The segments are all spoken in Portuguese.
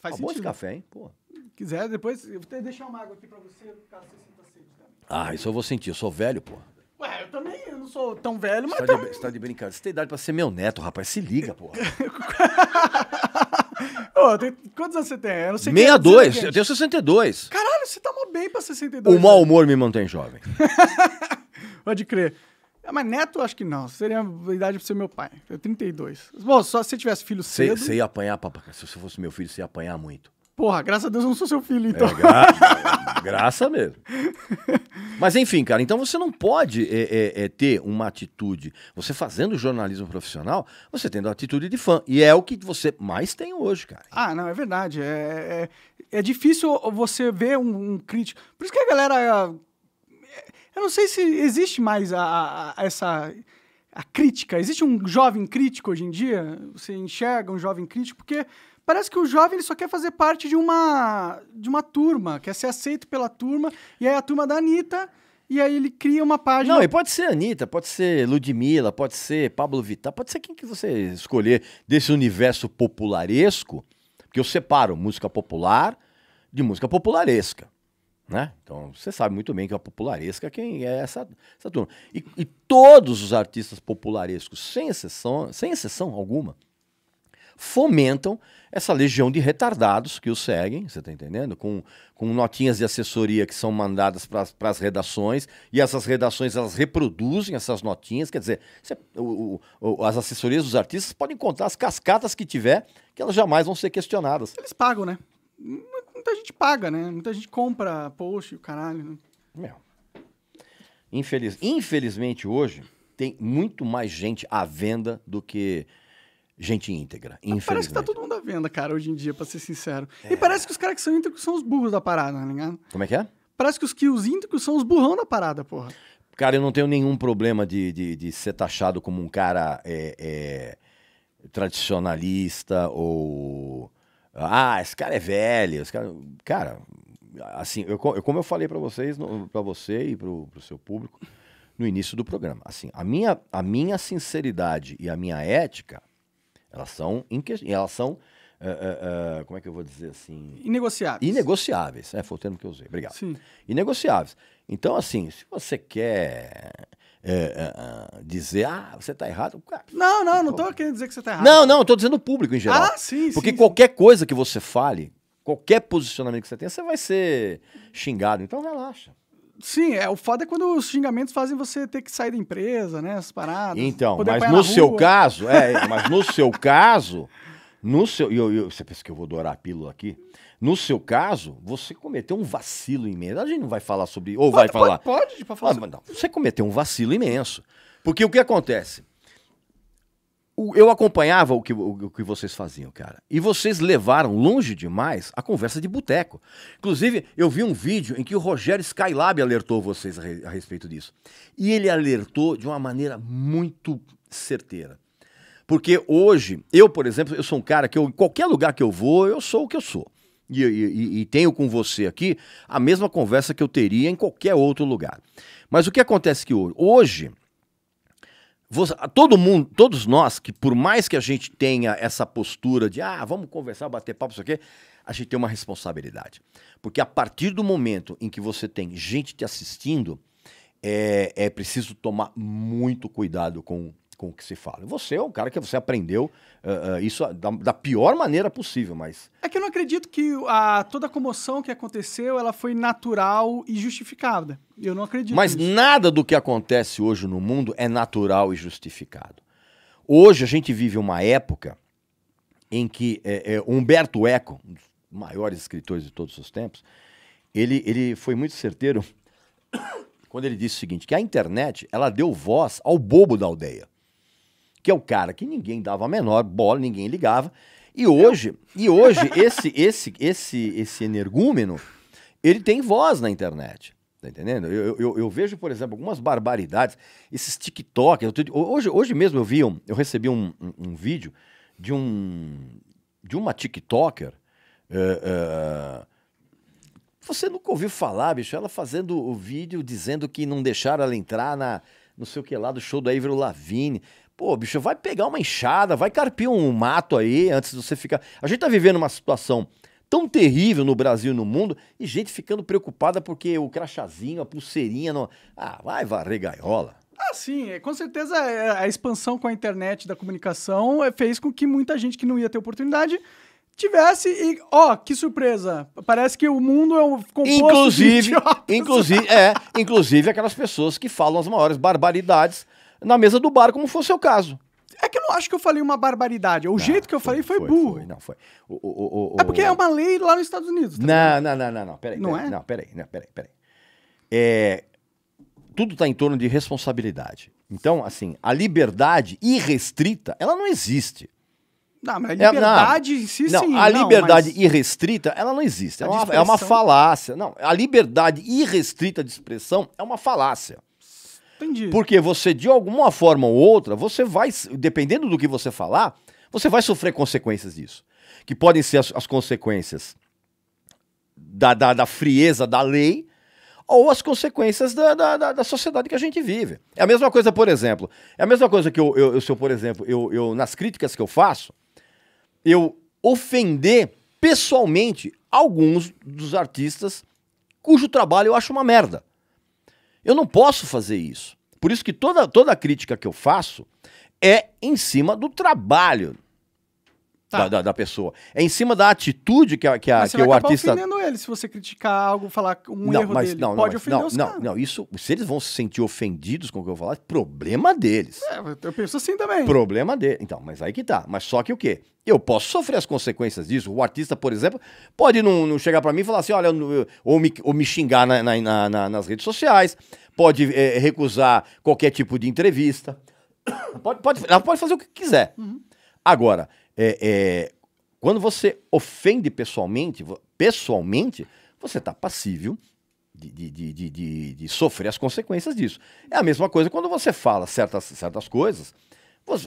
Faz Uma de café, hein? Pô. Quiser, depois. Eu vou deixar uma água aqui pra você, caso você sinta sede também. Ah, isso eu vou sentir, eu sou velho, pô. Ué, eu também eu não sou tão velho, mas. Você tá, de, você tá de brincadeira. Você tem idade pra ser meu neto, rapaz. Se liga, pô. Ô, tem- quantos anos você tem? Eu não sei 62, é, é. eu tenho 62. Caralho, você tá mó bem pra 62. O mau humor me mantém jovem. Pode crer. É, mas neto, acho que não. Seria a idade pra ser meu pai. Eu 32. Bom, só se tivesse filho cedo... Você ia apanhar, papai. Se você fosse meu filho, você ia apanhar muito. Porra, graças a Deus eu não sou seu filho, é, então. É, gra... graça mesmo. Mas enfim, cara, então você não pode é, é, é, ter uma atitude. Você fazendo jornalismo profissional, você tendo a atitude de fã. E é o que você mais tem hoje, cara. Ah, não, é verdade. É, é, difícil você ver um, um crítico. Por isso que a galera eu não sei se existe mais a, a, essa a crítica. Existe um jovem crítico hoje em dia? Você enxerga um jovem crítico? Porque parece que o jovem ele só quer fazer parte de uma, de uma turma, quer ser aceito pela turma, e aí a turma da Anitta, e aí ele cria uma página. Não, e pode ser Anitta, pode ser Ludmilla, pode ser Pablo Vittar, pode ser quem que você escolher desse universo popularesco, porque eu separo música popular de música popularesca. Né? Então você sabe muito bem que é popularesca quem é essa, essa turma. E, e, todos os artistas popularescos, sem exceção, sem exceção alguma, fomentam essa legião de retardados que os seguem, você está entendendo? Com, com notinhas de assessoria que são mandadas para as redações, e essas redações elas reproduzem essas notinhas, quer dizer, o, o, as assessorias dos artistas podem contar as cascatas que tiver, que elas jamais vão ser questionadas. Eles pagam, né? muita gente paga, né? Muita gente compra post, o caralho. Né? Meu. Infeliz... Infelizmente, hoje, tem muito mais gente à venda do que gente íntegra. infelizmente ah, parece que tá todo mundo à venda, cara, hoje em dia, pra ser sincero. É. E parece que os caras que são íntegros são os burros da parada, tá né, ligado? Como é que é? Parece que os, que os íntegros são os burrão da parada, porra. Cara, eu não tenho nenhum problema de, de, de ser taxado como um cara é, é, tradicionalista ou ah, esse cara é velho. Esse cara, cara assim, eu, como eu falei para vocês, para você e para o seu público no início do programa, assim, a minha, a minha sinceridade e a minha ética, elas são, elas são uh, uh, uh, como é que eu vou dizer assim? Inegociáveis. Inegociáveis, é, foi o termo que eu usei, obrigado. Sim. Inegociáveis. Então, assim, se você quer é, é, é, dizer, ah, você está errado. Não, não, não estou querendo dizer que você está errado. Não, não, estou dizendo o público em geral. Ah, sim, Porque sim, qualquer sim. coisa que você fale, qualquer posicionamento que você tenha, você vai ser xingado. Então relaxa. Sim, é, o foda é quando os xingamentos fazem você ter que sair da empresa, né? As paradas. Então, mas no seu caso, é, mas no seu caso, no seu, eu, eu, você pensa que eu vou dourar a pílula aqui? No seu caso, você cometeu um vacilo imenso. A gente não vai falar sobre. Ou pode, vai falar. Pode, pode, pode falar. mas ah, não, você cometeu um vacilo imenso. Porque o que acontece? eu acompanhava o que, o que vocês faziam, cara. E vocês levaram longe demais a conversa de boteco. Inclusive, eu vi um vídeo em que o Rogério Skylab alertou vocês a, re, a respeito disso. E ele alertou de uma maneira muito certeira. Porque hoje, eu, por exemplo, eu sou um cara que eu, em qualquer lugar que eu vou, eu sou o que eu sou. E, e, e, tenho com você aqui a mesma conversa que eu teria em qualquer outro lugar. Mas o que acontece que hoje? Hoje, você, todo mundo, todos nós, que por mais que a gente tenha essa postura de ah, vamos conversar, bater papo, isso aqui, a gente tem uma responsabilidade. Porque a partir do momento em que você tem gente te assistindo, é, é preciso tomar muito cuidado com, com o que se fala. Você é um cara que você aprendeu uh, uh, isso da, da, pior maneira possível, mas... É que eu não acredito que a, toda a comoção que aconteceu, ela foi natural e justificada. Eu não acredito Mas nisso. nada do que acontece hoje no mundo é natural e justificado. Hoje a gente vive uma época em que é, é, Humberto Eco, um dos maiores escritores de todos os tempos, ele, ele foi muito certeiro quando ele disse o seguinte, que a internet ela deu voz ao bobo da aldeia que é o cara que ninguém dava a menor bola, ninguém ligava. E hoje, e hoje esse esse esse esse energúmeno, ele tem voz na internet. Tá entendendo? Eu, eu, eu vejo, por exemplo, algumas barbaridades, esses TikTok. Eu, hoje, hoje mesmo eu vi, um, eu recebi um, um, um, vídeo de um de uma TikToker. Uh, uh, você nunca ouviu falar, bicho, ela fazendo o vídeo dizendo que não deixaram ela entrar na não sei o que lá do show da Ivro Lavigne. Pô, bicho, vai pegar uma enxada, vai carpir um mato aí antes de você ficar. A gente tá vivendo uma situação tão terrível no Brasil e no mundo e gente ficando preocupada porque o crachazinho, a pulseirinha. Não... Ah, vai varrer gaiola. Ah, sim, é, com certeza é, a expansão com a internet da comunicação é, fez com que muita gente que não ia ter oportunidade tivesse e ó, oh, que surpresa. Parece que o mundo é um composto inclusive, de inclusive, é, inclusive aquelas pessoas que falam as maiores barbaridades na mesa do bar, como foi o seu caso. É que eu não acho que eu falei uma barbaridade. O não, jeito que eu falei foi, foi burro. Foi, não, foi. O, o, o, é porque é uma lei lá nos Estados Unidos. Tá não, não, não, não, não. Peraí. Não peraí, é? Não, peraí, não, peraí, peraí. É, tudo está em torno de responsabilidade. Então, assim, a liberdade irrestrita, ela não existe. Não, mas a liberdade é, não, em si, não, sim. A não, liberdade mas... irrestrita, ela não existe. É uma, é uma falácia. Não, a liberdade irrestrita de expressão é uma falácia. Entendi. Porque você, de alguma forma ou outra, você vai, dependendo do que você falar, você vai sofrer consequências disso. Que podem ser as, as consequências da, da, da, frieza da lei ou as consequências da, da, da, sociedade que a gente vive. É a mesma coisa, por exemplo. É a mesma coisa que eu, eu, eu se eu, por exemplo, eu, eu, nas críticas que eu faço, eu ofender pessoalmente alguns dos artistas cujo trabalho eu acho uma merda. Eu não posso fazer isso. Por isso que toda, toda crítica que eu faço é em cima do trabalho Tá. Da, da, da, pessoa. É em cima da atitude que, a, que, a, que o artista. Você ofendendo ele se você criticar algo, falar um não, erro mas, dele. Não, pode ofender não, os não, caras. não, isso. Se eles vão se sentir ofendidos com o que eu falar, é problema deles. É, eu penso assim também. Problema deles. Então, mas aí que tá. Mas só que o quê? Eu posso sofrer as consequências disso. O artista, por exemplo, pode não, não chegar para mim e falar assim: olha, eu, ou, me, ou me xingar na, na, na, nas redes sociais, pode é, recusar qualquer tipo de entrevista. Pode, pode, ela pode fazer o que quiser. Uhum. Agora, é, é, quando você ofende pessoalmente, pessoalmente, você está passível de, de, de, de, sofrer as consequências disso. É a mesma coisa quando você fala certas, certas coisas,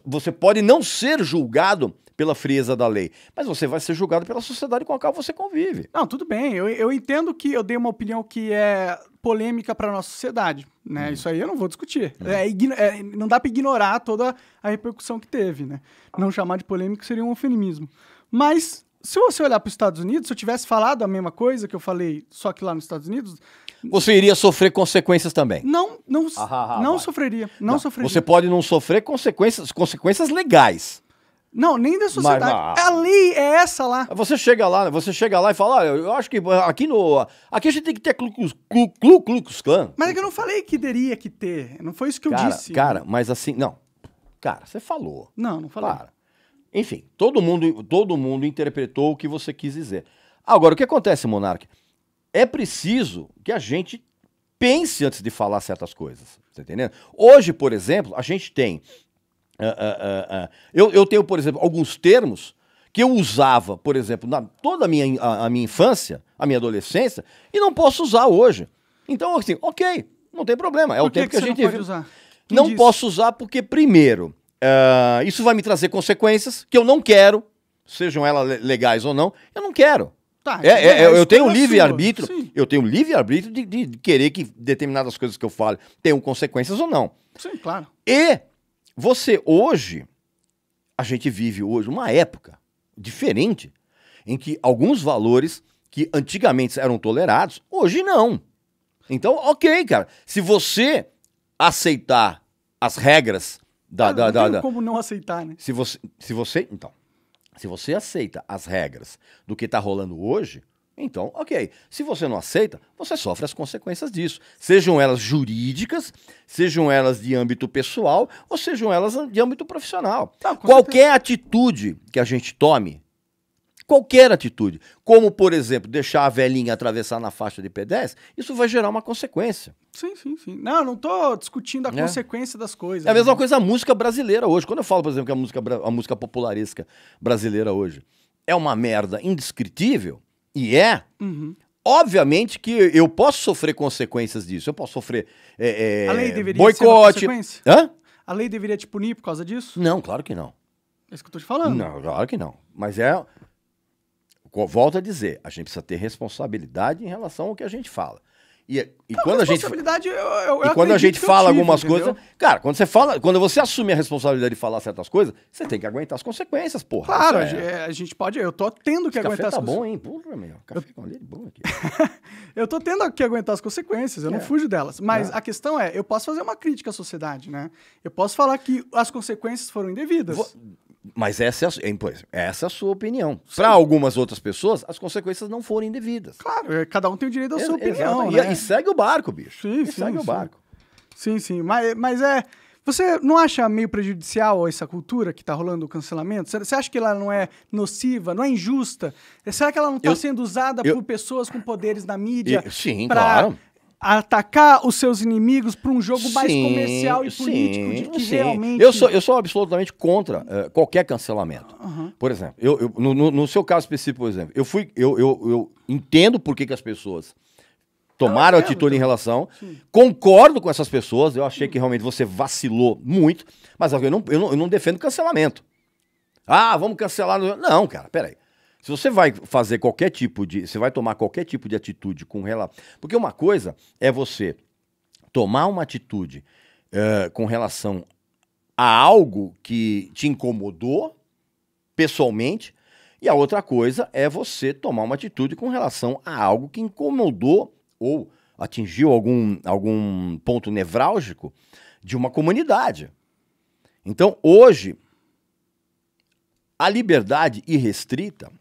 você pode não ser julgado pela frieza da lei, mas você vai ser julgado pela sociedade com a qual você convive. Não, tudo bem. Eu, eu entendo que eu dei uma opinião que é polêmica para nossa sociedade, né? Hum. Isso aí eu não vou discutir. Hum. É, é, não dá para ignorar toda a repercussão que teve, né? Não chamar de polêmica seria um eufemismo. Mas se você olhar para os Estados Unidos, se eu tivesse falado a mesma coisa que eu falei, só que lá nos Estados Unidos. Você iria sofrer consequências também? Não, não, ah, ah, ah, não sofreria. Não, não, sofreria. Você pode não sofrer consequências, consequências legais. Não, nem da sociedade. Mas, ah. mas... A lei é essa lá. Você chega lá, você chega lá e fala, ah, eu acho que ah, aqui no. Aqui a gente tem que ter Clucus clu, clu, clu, Clan. Mas é que eu não falei que teria que ter. Não foi isso que eu disse. Cara, mas assim, não. Cara, você falou. Não, não falei. Para. Enfim, todo mundo, todo mundo interpretou o que você quis dizer. Agora, o que acontece, Monarque? É preciso que a gente pense antes de falar certas coisas. Tá entendendo? Hoje, por exemplo, a gente tem Uh, uh, uh, eu, eu, tenho, por exemplo, alguns termos que eu usava, por exemplo, na toda a minha, a, a minha infância, a minha adolescência, e não posso usar hoje. Então, assim, ok, não tem problema. É o que tempo que, que a gente não Usar? não disse? posso usar porque, primeiro, ah, isso vai me trazer consequências que eu não quero, sejam elas legais ou não, eu não quero. Tá, é, então é, é, eu tenho livre-arbítrio, eu tenho livre-arbítrio de, de, querer que determinadas coisas que eu falo tenham consequências ou não. Sim, claro. E você hoje, a gente vive hoje uma época diferente em que alguns valores que antigamente eram tolerados, hoje não. Então, ok, cara. Se você aceitar as regras da. da, da, da como não aceitar, né? Se você, se você. Então. Se você aceita as regras do que está rolando hoje, então, ok. Se você não aceita, você sofre as consequências disso. Sejam elas jurídicas, sejam elas de âmbito pessoal, ou sejam elas de âmbito profissional. qualquer certeza. atitude que a gente tome, qualquer atitude, como, por exemplo, deixar a velhinha atravessar na faixa de pedestre, isso vai gerar uma consequência. Sim, sim, sim. Não, não estou discutindo a é. consequência das coisas. É a mesma né? coisa a música brasileira hoje. Quando eu falo, por exemplo, que a música, a música popularesca brasileira hoje é uma merda indescritível, e é. Uhum. Obviamente que eu posso sofrer consequências disso. Eu posso sofrer é, é, a lei deveria boicote. Ser Hã? A lei deveria te punir por causa disso? Não, claro que não. É isso que eu tô te falando. Não, claro que não. Mas é. Volto a dizer, a gente precisa ter responsabilidade em relação ao que a gente fala. E, e quando a, gente. Eu, eu e quando a gente fala tive, algumas coisas. Cara, quando você fala. Quando você assume a responsabilidade de falar certas coisas, você tem que aguentar as consequências, porra. Claro, é-, é... a gente pode. Eu tô tendo que Esse aguentar café tá as tá bom, hein? Porra, meu. Café eu... com leite é bom aqui. eu tô tendo que aguentar as consequências, eu é. não fujo delas. Mas é. a questão é, eu posso fazer uma crítica à sociedade, né? Eu posso falar que as consequências foram indevidas. Vou... Mas essa é a, pois, essa é a sua opinião. Para algumas outras pessoas, as consequências não foram indevidas. Claro, é, cada um tem o direito à sua é, opinião. Né? E, e, segue o barco, bicho. Sim, e sim, segue sim. o barco. Sim, sim. Mas, mas é. Você não acha meio prejudicial essa cultura que está rolando o cancelamento? Você acha que ela não é nociva, não é injusta? Será que ela não está sendo usada eu, por pessoas com poderes na mídia? Eu, sim, pra, claro atacar os seus inimigos para um jogo sim, mais comercial e político, de que sim. realmente... Eu sou, eu sou absolutamente contra uh, qualquer cancelamento. Uhum. Por exemplo, eu, eu no, no, seu caso específico, por exemplo, eu, fui, eu, eu, eu entendo por que, que as pessoas tomaram ah, é, atitude então. em relação. Sim. Concordo com essas pessoas, eu achei que realmente você vacilou muito, mas eu não, eu não, eu não defendo cancelamento. Ah, vamos cancelar. Não, cara, peraí. Se você vai fazer qualquer tipo de. Você vai tomar qualquer tipo de atitude com relação. Porque uma coisa é você tomar uma atitude uh, com relação a algo que te incomodou pessoalmente, e a outra coisa é você tomar uma atitude com relação a algo que incomodou ou atingiu algum, algum ponto nevrálgico de uma comunidade. Então, hoje, a liberdade irrestrita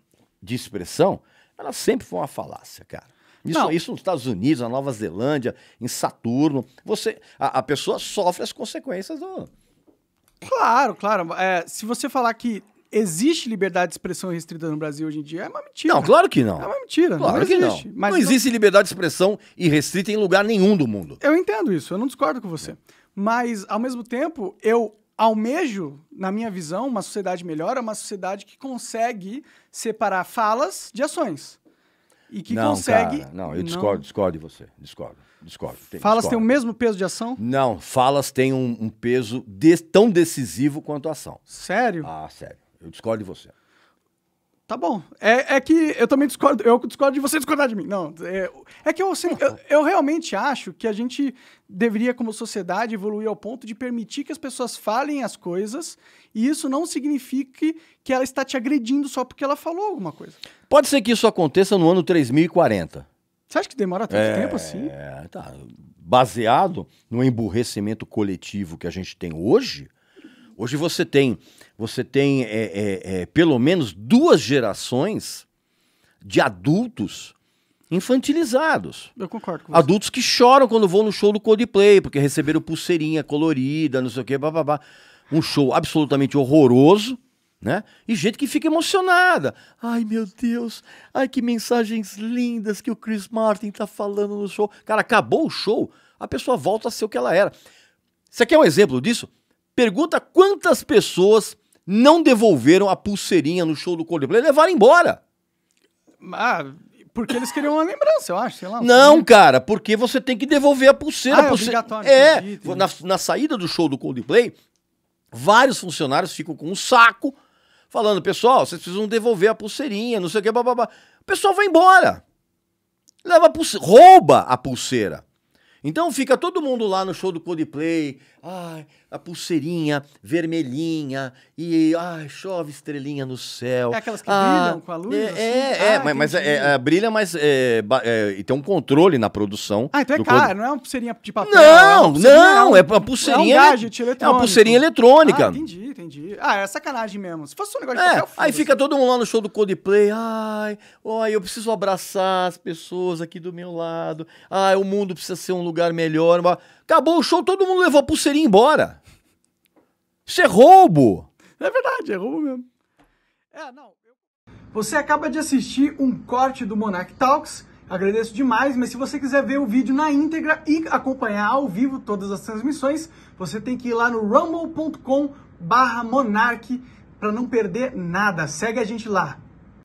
de expressão, ela sempre foi uma falácia, cara. Isso, não. isso nos Estados Unidos, na Nova Zelândia, em Saturno. Você, a, a pessoa sofre as consequências do. Claro, claro. É, se você falar que existe liberdade de expressão restrita no Brasil hoje em dia, é uma mentira. Não, claro que não. É uma mentira. Claro não que existe, não. Mas não existe não... liberdade de expressão irrestrita em lugar nenhum do mundo. Eu entendo isso, eu não discordo com você. É. Mas, ao mesmo tempo, eu almejo, na minha visão, uma sociedade melhor é uma sociedade que consegue separar falas de ações. E que não, consegue. Cara, não, eu discordo, não... discordo de você. Discordo, discordo. Tem, falas têm o mesmo peso de ação? Não, falas têm um, um peso de, tão decisivo quanto a ação. Sério? Ah, sério. Eu discordo de você. Tá bom. É, é que eu também discordo, eu discordo de você discordar de mim. Não, é, é que eu, assim, eu, eu realmente acho que a gente deveria, como sociedade, evoluir ao ponto de permitir que as pessoas falem as coisas e isso não signifique que ela está te agredindo só porque ela falou alguma coisa. Pode ser que isso aconteça no ano 3040. Você acha que demora tanto é, tempo assim? É, tá. Baseado no emburrecimento coletivo que a gente tem hoje, Hoje você tem, você tem é, é, é, pelo menos duas gerações de adultos infantilizados. Eu concordo com você. Adultos que choram quando vão no show do Coldplay, porque receberam pulseirinha colorida, não sei o quê, bababá. Um show absolutamente horroroso, né? E gente que fica emocionada. Ai, meu Deus, ai que mensagens lindas que o Chris Martin tá falando no show. Cara, acabou o show, a pessoa volta a ser o que ela era. Você quer um exemplo disso? Pergunta quantas pessoas não devolveram a pulseirinha no show do Coldplay, levaram embora. Ah, porque eles queriam uma lembrança, eu acho, sei lá. Não, cara, porque você tem que devolver a pulseira. Ah, a pulseira... é, é na, na saída do show do Coldplay, vários funcionários ficam com um saco falando, pessoal, vocês precisam devolver a pulseirinha, não sei o que, blá. O pessoal vai embora. Leva a pulseira, rouba a pulseira. Então fica todo mundo lá no show do Coldplay, ai, a pulseirinha vermelhinha e ai, chove estrelinha no céu. É aquelas que ah, brilham com a luz? É, assim? é, é ah, mas, mas é, é, brilha, mas é, é, e tem um controle na produção. Ah, então é caro, não é uma pulseirinha de papel. Não, não, é uma pulseirinha, não, é uma pulseirinha, é um gadget eletrônico. É uma pulseirinha eletrônica. Ah, entendi entendi. Ah, é sacanagem mesmo. Se fosse um negócio de é, Aí fica todo mundo lá no show do Coldplay. Ai, ó, eu preciso abraçar as pessoas aqui do meu lado. Ai, o mundo precisa ser um lugar melhor. Acabou o show, todo mundo levou a pulseirinha embora. Isso é roubo. É verdade, é roubo mesmo. É, não. Eu... Você acaba de assistir um corte do Monarch Talks. Agradeço demais, mas se você quiser ver o vídeo na íntegra e acompanhar ao vivo todas as transmissões, você tem que ir lá no rumble.com barra Monarque para não perder nada. Segue a gente lá.